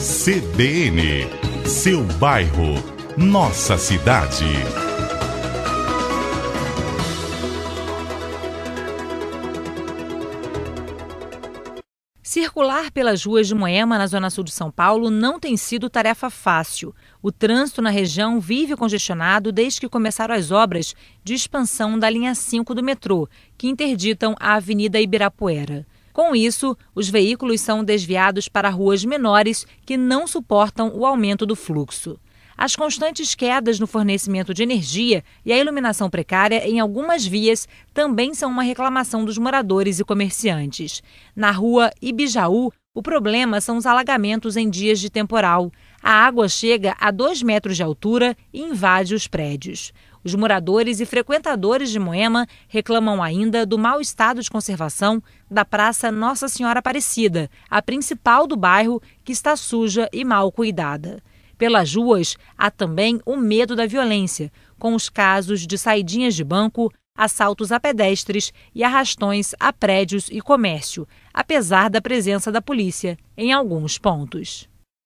CBN, seu bairro, nossa cidade. Circular pelas ruas de Moema, na zona sul de São Paulo, não tem sido tarefa fácil. O trânsito na região vive congestionado desde que começaram as obras de expansão da linha 5 do metrô, que interditam a Avenida Ibirapuera. Com isso, os veículos são desviados para ruas menores que não suportam o aumento do fluxo. As constantes quedas no fornecimento de energia e a iluminação precária em algumas vias também são uma reclamação dos moradores e comerciantes. Na rua Ibijaú, o problema são os alagamentos em dias de temporal. A água chega a 2 metros de altura e invade os prédios. Os moradores e frequentadores de Moema reclamam ainda do mau estado de conservação da Praça Nossa Senhora Aparecida, a principal do bairro, que está suja e mal cuidada. Pelas ruas, há também o medo da violência, com os casos de saidinhas de banco, assaltos a pedestres e arrastões a prédios e comércio, apesar da presença da polícia em alguns pontos.